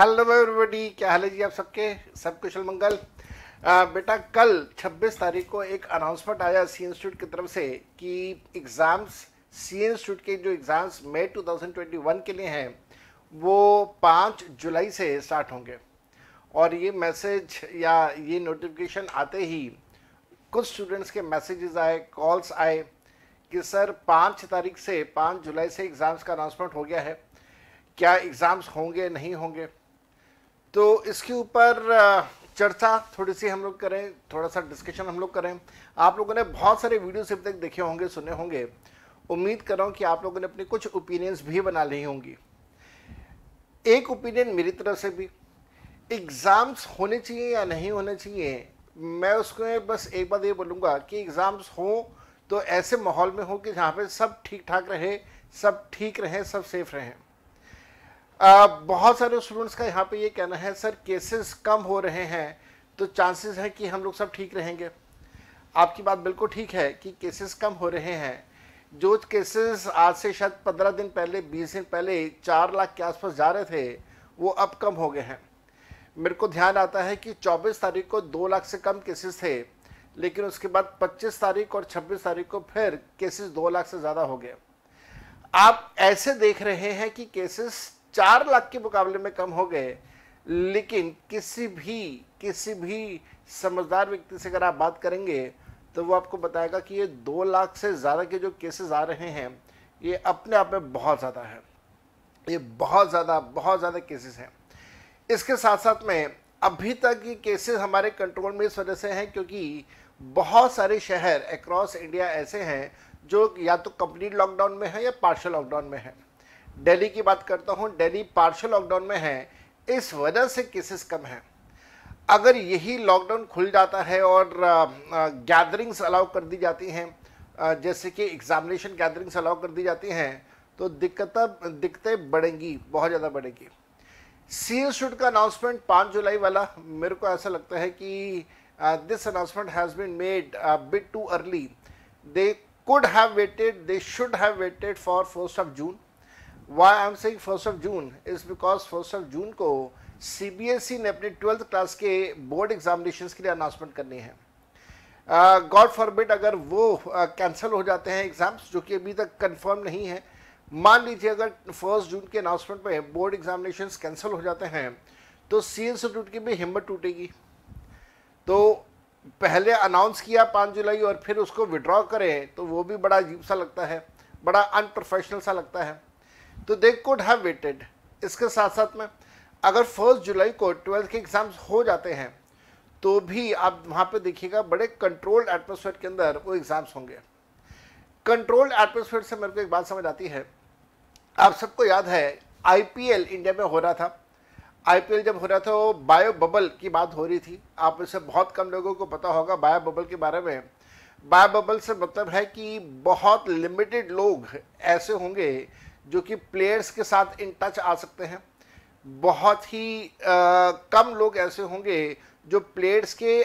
Hello everybody क्या हाल है जी आप सबके सब कुशल मंगल बेटा कल 26 तारीख को एक अनाउंसमेंट आया सी इंस्टीट्यूट की तरफ से कि एग्ज़ाम्स सी इंस्टीट्यूट के जो एग्ज़ाम्स मई 2021 के लिए हैं वो 5 जुलाई से स्टार्ट होंगे और ये मैसेज या ये नोटिफिकेशन आते ही कुछ स्टूडेंट्स के मैसेजेस आए कॉल्स आए कि सर पाँच तारीख से पाँच जुलाई से एग्ज़ाम्स का अनाउंसमेंट हो गया है क्या एग्ज़ाम्स होंगे नहीं होंगे तो इसके ऊपर चर्चा थोड़ी सी हम लोग करें थोड़ा सा डिस्कशन हम लोग करें आप लोगों ने बहुत सारे वीडियो अभी तक देखे होंगे सुने होंगे उम्मीद कर रहा हूँ कि आप लोगों ने अपनी कुछ ओपिनियंस भी बना ली होंगी एक ओपिनियन मेरी तरफ से भी एग्ज़ाम्स होने चाहिए या नहीं होने चाहिए मैं उसको बस एक बात ये बोलूँगा कि एग्ज़ाम्स हों तो ऐसे माहौल में हो कि जहाँ पे सब ठीक ठाक रहे सब ठीक रहें सब सेफ रहें आ, बहुत सारे स्टूडेंट्स का यहाँ पे ये कहना है सर केसेस कम हो रहे हैं तो चांसेस हैं कि हम लोग सब ठीक रहेंगे आपकी बात बिल्कुल ठीक है कि केसेस कम हो रहे हैं जो केसेस आज से शायद पंद्रह दिन पहले बीस दिन पहले चार लाख के आसपास जा रहे थे वो अब कम हो गए हैं मेरे को ध्यान आता है कि चौबीस तारीख को दो लाख से कम केसेस थे लेकिन उसके बाद पच्चीस तारीख और छब्बीस तारीख को फिर केसेस दो लाख से ज़्यादा हो गए आप ऐसे देख रहे हैं कि केसेस चार लाख के मुकाबले में कम हो गए लेकिन किसी भी किसी भी समझदार व्यक्ति से अगर आप बात करेंगे तो वो आपको बताएगा कि ये दो लाख से ज़्यादा के जो केसेस आ रहे हैं ये अपने आप में बहुत ज़्यादा है ये बहुत ज़्यादा बहुत ज़्यादा केसेस हैं इसके साथ साथ में अभी तक ये केसेस हमारे कंट्रोल में इस वजह से हैं क्योंकि बहुत सारे शहर अक्रॉस इंडिया ऐसे हैं जो या तो कंप्लीट लॉकडाउन में है या पार्शल लॉकडाउन में है दिल्ली की बात करता हूँ दिल्ली पार्शल लॉकडाउन में है इस वजह से केसेस कम हैं अगर यही लॉकडाउन खुल जाता है और गैदरिंग्स अलाउ कर दी जाती हैं जैसे कि एग्जामिनेशन गैदरिंग्स अलाउ कर दी जाती हैं तो दिक्कत दिक्कतें बढ़ेंगी बहुत ज़्यादा बढ़ेंगी सील शूट का अनाउंसमेंट पाँच जुलाई वाला मेरे को ऐसा लगता है कि this announcement has been made bit too early they could have waited they should have waited for first of June why I'm saying first of June is because first of June को C B S E ने अपने twelfth class के board examination के लिए announcement करनी है God uh, forbid अगर वो कैंसिल uh, हो जाते हैं एग्ज़ाम्स जो कि अभी तक कंफर्म नहीं है मान लीजिए अगर फर्स्ट जून के अनाउंसमेंट पर बोर्ड एग्जामिनेशन कैंसिल हो जाते हैं तो सी इंस्टीट्यूट की भी हिम्मत टूटेगी तो पहले अनाउंस किया पाँच जुलाई और फिर उसको विड्रॉ करें तो वो भी बड़ा अजीब सा लगता है बड़ा अनप्रोफेशनल सा लगता है तो दे कोड हैव वेटेड इसके साथ साथ में अगर फर्स्ट जुलाई को ट्वेल्थ के एग्ज़ाम्स हो जाते हैं तो भी आप वहाँ पे देखिएगा बड़े कंट्रोल्ड एटमोसफेयर के अंदर वो एग्ज़ाम्स होंगे कंट्रोल्ड एटमोसफेयर से मेरे को एक बात समझ आती है आप सबको याद है आईपीएल इंडिया में हो रहा था आईपीएल जब हो रहा था वो बायो बबल की बात हो रही थी आप इसे बहुत कम लोगों को पता होगा बायो बबल के बारे में बायो बबल से मतलब है कि बहुत लिमिटेड लोग ऐसे होंगे जो कि प्लेयर्स के साथ इन टच आ सकते हैं बहुत ही आ, कम लोग ऐसे होंगे जो प्लेयर्स के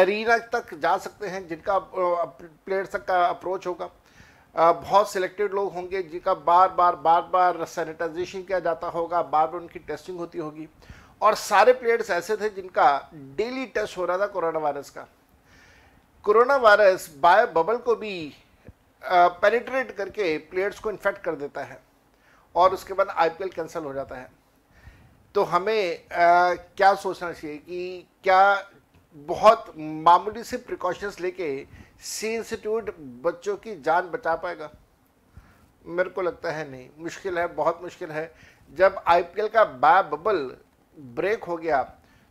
अरीना तक जा सकते हैं जिनका प्लेयर्स तक का अप्रोच होगा बहुत सिलेक्टेड लोग होंगे जिनका बार बार बार बार सैनिटाइजेशन किया जाता होगा बार बार उनकी टेस्टिंग होती होगी और सारे प्लेयर्स ऐसे थे जिनका डेली टेस्ट हो रहा था कोरोना वायरस का कोरोना वायरस बायो बबल को भी पेनिट्रेट करके प्लेयर्स को इन्फेक्ट कर देता है और उसके बाद आईपीएल कैंसिल हो जाता है तो हमें आ, क्या सोचना चाहिए कि क्या बहुत मामूली से प्रिकॉशंस लेके सी इंस्टीट्यूट बच्चों की जान बचा पाएगा मेरे को लगता है नहीं मुश्किल है बहुत मुश्किल है जब आईपीएल का बा बबल ब्रेक हो गया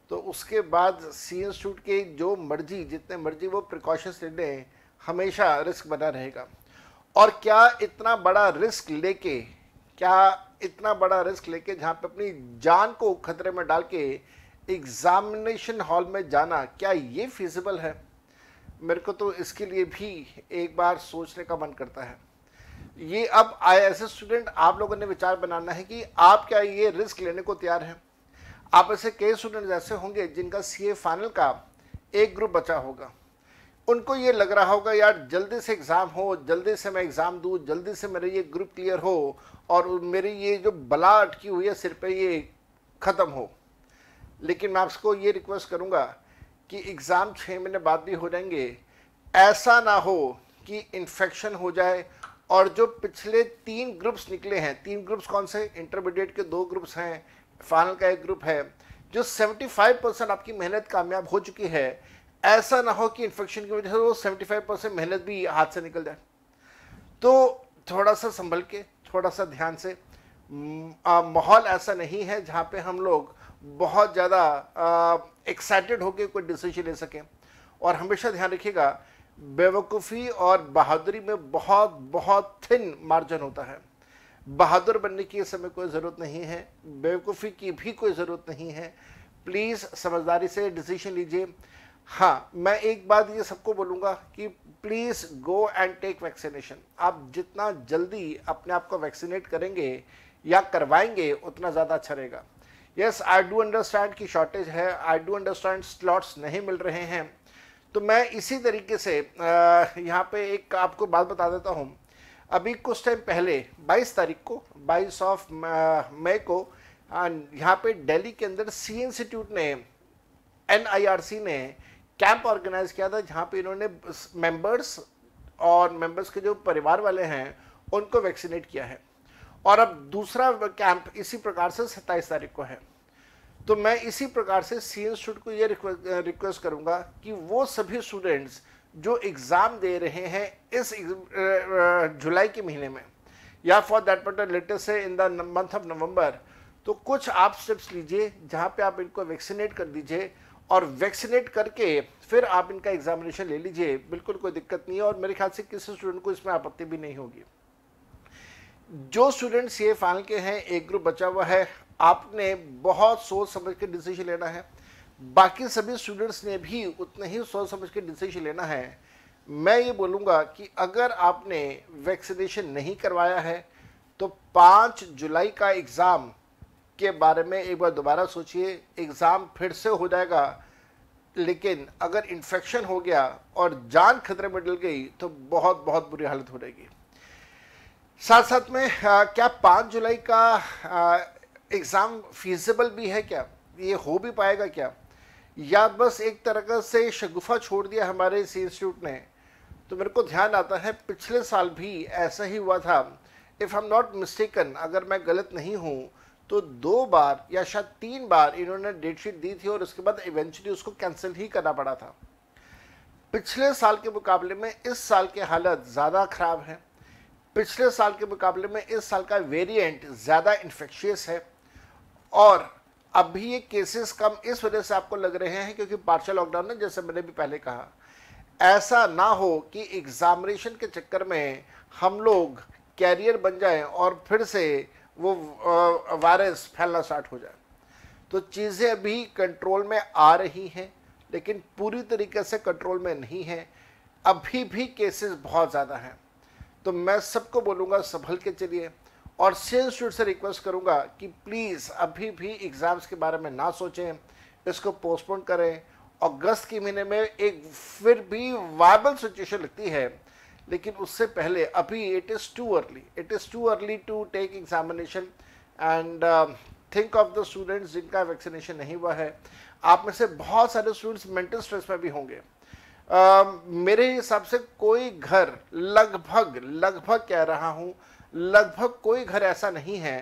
तो उसके बाद सी इंस्टीट्यूट के जो मर्जी जितने मर्जी वो प्रिकॉशंस ले लें हमेशा रिस्क बना रहेगा और क्या इतना बड़ा रिस्क लेके क्या इतना बड़ा रिस्क लेके जहाँ पे अपनी जान को खतरे में डाल के एग्ज़ामिनेशन हॉल में जाना क्या ये फिजिबल है मेरे को तो इसके लिए भी एक बार सोचने का मन करता है ये अब आई ऐसे स्टूडेंट आप लोगों ने विचार बनाना है कि आप क्या ये रिस्क लेने को तैयार हैं आप ऐसे कई स्टूडेंट ऐसे होंगे जिनका सी फाइनल का एक ग्रुप बचा होगा उनको ये लग रहा होगा यार जल्दी से एग्ज़ाम हो जल्दी से मैं एग्ज़ाम दूँ जल्दी से मेरे ये ग्रुप क्लियर हो और मेरी ये जो बला अटकी हुई है सिर पे ये ख़त्म हो लेकिन मैं आपको ये रिक्वेस्ट करूँगा कि एग्ज़ाम छः महीने बाद भी हो जाएंगे ऐसा ना हो कि इन्फेक्शन हो जाए और जो पिछले तीन ग्रुप्स निकले हैं तीन ग्रुप्स कौन से इंटरमीडिएट के दो ग्रुप्स हैं फाइनल का एक ग्रुप है जो 75 परसेंट आपकी मेहनत कामयाब हो चुकी है ऐसा ना हो कि इन्फेक्शन की वजह से वो 75 परसेंट मेहनत भी हाथ से निकल जाए तो थोड़ा सा संभल के थोड़ा सा ध्यान से माहौल ऐसा नहीं है जहाँ पे हम लोग बहुत ज़्यादा एक्साइटेड होकर कोई डिसीजन ले सकें और हमेशा ध्यान रखिएगा बेवकूफ़ी और बहादुरी में बहुत बहुत थिन मार्जिन होता है बहादुर बनने की इस समय कोई ज़रूरत नहीं है बेवकूफ़ी की भी कोई ज़रूरत नहीं है प्लीज़ समझदारी से डिसीजन लीजिए हाँ मैं एक बात ये सबको बोलूँगा कि please go and take vaccination आप जितना जल्दी अपने आप को वैक्सीनेट करेंगे या करवाएंगे उतना ज़्यादा अच्छा रहेगा यस आई डू अंडरस्टैंड की शॉर्टेज है आई डू अंडरस्टैंड स्लॉट्स नहीं मिल रहे हैं तो मैं इसी तरीके से यहाँ पे एक आपको बात बता देता हूँ अभी कुछ टाइम पहले 22 तारीख को 22 ऑफ मई को यहाँ पे दिल्ली के अंदर सी इंस्टीट्यूट ने एन ने कैंप ऑर्गेनाइज किया था जहाँ पे इन्होंने मेंबर्स और मेंबर्स के जो परिवार वाले हैं उनको वैक्सीनेट किया है और अब दूसरा कैंप इसी प्रकार से सत्ताईस तारीख को है तो मैं इसी प्रकार से सी स्टूड को ये रिक्वेस्ट करूँगा कि वो सभी स्टूडेंट्स जो एग्ज़ाम दे रहे हैं इस जुलाई के महीने में या फॉर दैट मैटर लेटेस्ट से in the month of November तो कुछ आप स्टेप्स लीजिए जहाँ पे आप इनको वैक्सीनेट कर दीजिए और वैक्सीनेट करके फिर आप इनका एग्जामिनेशन ले लीजिए बिल्कुल कोई दिक्कत नहीं है और मेरे ख्याल से किसी स्टूडेंट को इसमें आपत्ति भी नहीं होगी जो स्टूडेंट्स ये फाइनल के हैं एक ग्रुप बचा हुआ है आपने बहुत सोच समझ के डिसीजन लेना है बाकी सभी स्टूडेंट्स ने भी उतने ही सोच समझ के डिसीजन लेना है मैं ये बोलूँगा कि अगर आपने वैक्सीनेशन नहीं करवाया है तो पाँच जुलाई का एग्ज़ाम के बारे में एक बार दोबारा सोचिए एग्ज़ाम फिर से हो जाएगा लेकिन अगर इन्फेक्शन हो गया और जान खतरे में डल गई तो बहुत बहुत बुरी हालत हो जाएगी साथ साथ में आ, क्या पाँच जुलाई का एग्ज़ाम फीजिबल भी है क्या ये हो भी पाएगा क्या या बस एक तरह से शगुफा छोड़ दिया हमारे इस इंस्टीट्यूट ने तो मेरे को ध्यान आता है पिछले साल भी ऐसा ही हुआ था if I am not mistaken अगर मैं गलत नहीं हूँ तो दो बार या शायद तीन बार इन्होंने डेट शीट दी थी और उसके बाद इवेंचुअली उसको कैंसिल ही करना पड़ा था पिछले साल के मुकाबले में इस साल की हालत ज़्यादा ख़राब है पिछले साल के मुकाबले में इस साल का वेरिएंट ज़्यादा इन्फेक्शियस है और अभी ये केसेस कम इस वजह से आपको लग रहे हैं क्योंकि पार्शल लॉकडाउन है जैसे मैंने भी पहले कहा ऐसा ना हो कि एग्जामिनेशन के चक्कर में हम लोग कैरियर बन जाएं और फिर से वो वायरस फैलना स्टार्ट हो जाए तो चीज़ें अभी कंट्रोल में आ रही हैं लेकिन पूरी तरीके से कंट्रोल में नहीं है अभी भी केसेस बहुत ज़्यादा हैं तो मैं सबको बोलूँगा संभल के चलिए और सेल्स स्टूडेंट से रिक्वेस्ट करूँगा कि प्लीज़ अभी भी एग्ज़ाम्स के बारे में ना सोचें इसको पोस्टपोन करें अगस्त के महीने में एक फिर भी वायबल सिचुएशन लगती है लेकिन उससे पहले अभी it is too early it is too early to take examination and think of the students जिनका वैक्सीनेशन नहीं हुआ है आप में से बहुत सारे स्टूडेंट्स मेंटल स्ट्रेस में भी होंगे Uh, मेरे हिसाब से कोई घर लगभग लगभग कह रहा हूँ लगभग कोई घर ऐसा नहीं है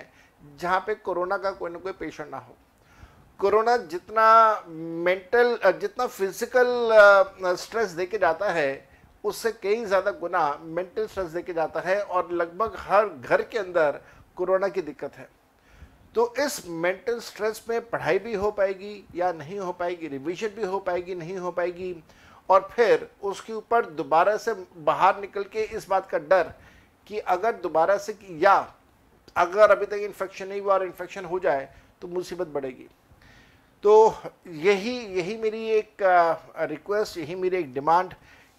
जहाँ पे कोरोना का कोई ना कोई पेशेंट ना हो कोरोना जितना मेंटल जितना फिजिकल स्ट्रेस दे के जाता है उससे कई ज़्यादा गुना मेंटल स्ट्रेस देके जाता है और लगभग हर घर के अंदर कोरोना की दिक्कत है तो इस मेंटल स्ट्रेस में पढ़ाई भी हो पाएगी या नहीं हो पाएगी रिविजन भी हो पाएगी नहीं हो पाएगी और फिर उसके ऊपर दोबारा से बाहर निकल के इस बात का डर कि अगर दोबारा से या अगर अभी तक इन्फेक्शन नहीं हुआ और इन्फेक्शन हो जाए तो मुसीबत बढ़ेगी तो यही यही मेरी एक रिक्वेस्ट यही मेरी एक डिमांड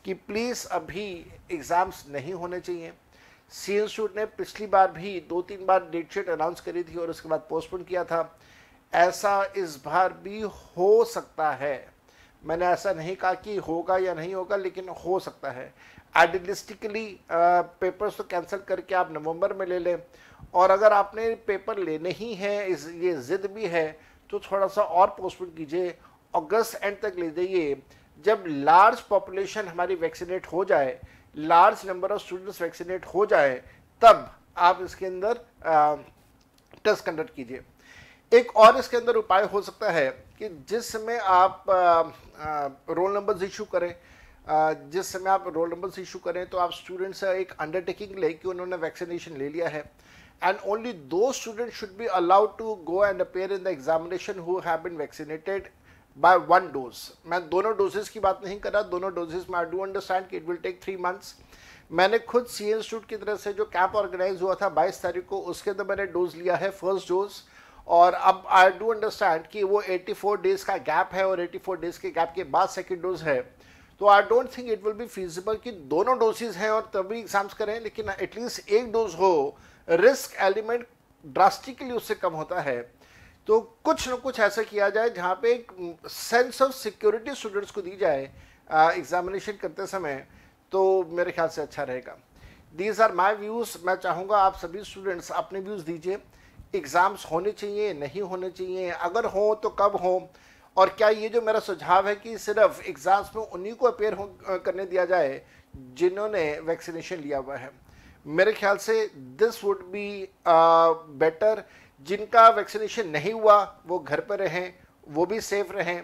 कि प्लीज़ अभी एग्ज़ाम्स नहीं होने चाहिए सी इंस्टीट्यूट ने पिछली बार भी दो तीन बार डेट शीट अनाउंस करी थी और उसके बाद पोस्टपोन किया था ऐसा इस बार भी हो सकता है मैंने ऐसा नहीं कहा कि होगा या नहीं होगा लेकिन हो सकता है आइडियलिस्टिकली पेपर्स तो कैंसिल करके आप नवंबर में ले लें और अगर आपने पेपर लेने ही हैं इस ये ज़िद भी है तो थोड़ा सा और पोस्टपोन कीजिए अगस्त एंड तक ले जाइए जब लार्ज पॉपुलेशन हमारी वैक्सीनेट हो जाए large number of students vaccinate हो जाए तब आप इसके अंदर टेस्ट कंडक्ट कीजिए एक और इसके अंदर उपाय हो सकता है कि जिस समय आप रोल नंबर्स इशू करें जिस समय आप रोल नंबर्स इशू करें तो आप स्टूडेंट्स से एक अंडरटेकिंग लें कि उन्होंने वैक्सीनेशन ले लिया है एंड ओनली दो student should be allowed to go and appear in the examination who have been vaccinated by one dose मैं दोनों डोजेस की बात नहीं कर रहा दोनों डोजेस में आई डू अंडरस्टैंड कि it will take three months मैंने खुद सी इंस्टीट्यूट की तरफ से जो कैंप ऑर्गेनाइज हुआ था 22 तारीख को उसके अंदर मैंने डोज लिया है फर्स्ट डोज और अब आई डू अंडरस्टैंड कि वो 84 डेज का गैप है और 84 डेज के गैप के बाद सेकेंड डोज है तो I don't think it will be feasible कि दोनों डोजेज हैं और तभी एग्जाम्स करें लेकिन एटलीस्ट एक डोज हो रिस्क एलिमेंट ड्रास्टिकली उससे कम होता है तो कुछ न कुछ ऐसा किया जाए जहाँ पे एक सेंस ऑफ सिक्योरिटी स्टूडेंट्स को दी जाए एग्जामिनेशन करते समय तो मेरे ख्याल से अच्छा रहेगा दीज आर माई व्यूज़ मैं चाहूँगा आप सभी स्टूडेंट्स अपने व्यूज़ दीजिए एग्ज़ाम्स होने चाहिए नहीं होने चाहिए अगर हों तो कब हों और क्या ये जो मेरा सुझाव है कि सिर्फ एग्ज़ाम्स में उन्हीं को अपेयर हो करने दिया जाए जिन्होंने वैक्सीनेशन लिया हुआ है मेरे ख्याल से दिस वुड बी बेटर जिनका वैक्सीनेशन नहीं हुआ वो घर पर रहें वो भी सेफ रहें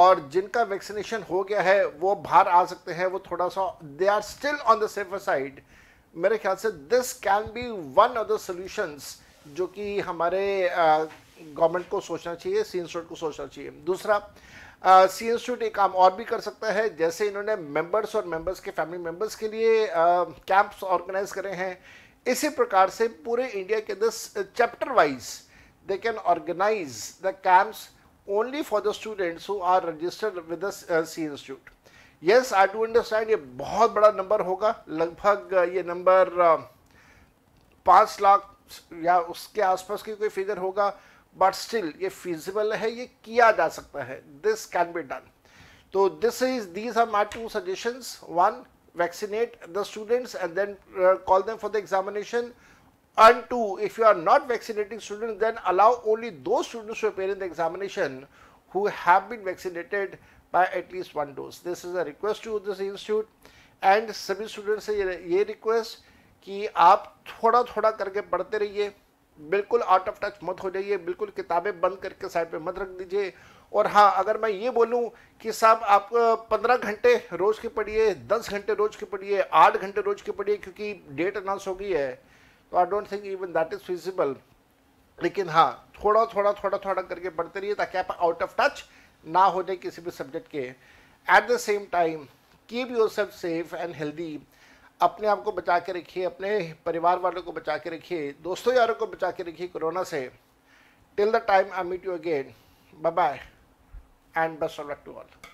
और जिनका वैक्सीनेशन हो गया है वो बाहर आ सकते हैं वो थोड़ा सा they are still on the safer side मेरे ख्याल से this can be one of the solutions जो कि हमारे गवर्नमेंट को सोचना चाहिए सी इंस्टीट्यूट को सोचना चाहिए दूसरा सी इंस्टीट्यूट एक काम और भी कर सकता है जैसे इन्होंने मेंबर्स और मेंबर्स के फैमिली मेंबर्स के लिए कैंप्स ऑर्गेनाइज करे हैं इसी प्रकार से पूरे इंडिया के अंदर chapter wise they can organise the camps only for the students who are registered with C institute yes I do understand ये बहुत बड़ा नंबर होगा लगभग uh, ये नंबर uh, पाँच लाख या उसके आसपास की कोई फिगर होगा बट स्टिल ये फिजिबल है ये किया जा सकता है दिस कैन बी डन तो this is these are my two suggestions one vaccinate the students and then uh, call them for the examination. And two, if you are not vaccinating students, then allow only those students who appear in the examination who have been vaccinated by at least one dose. This is a request to this institute and सभी students. से ये, request कि आप थोड़ा थोड़ा करके पढ़ते रहिए बिल्कुल आउट ऑफ टच मत हो जाइए बिल्कुल किताबें बंद करके साइड पे मत रख दीजिए और हाँ अगर मैं ये बोलूँ कि साहब आप पंद्रह घंटे रोज़ के पढ़िए दस घंटे रोज़ के पढ़िए आठ घंटे रोज़ के पढ़िए क्योंकि डेट अनाउंस हो गई है तो I don't think even that is feasible लेकिन हाँ थोड़ा थोड़ा थोड़ा थोड़ा करके पढ़ते रहिए ताकि आप आउट ऑफ टच ना हो जाए किसी भी सब्जेक्ट के at the same time keep yourself safe and healthy अपने आप को बचा के रखिए अपने परिवार वालों को बचा के रखिए दोस्तों यारों को बचा के रखिए कोरोना से till the time I meet you again bye bye and best of luck to all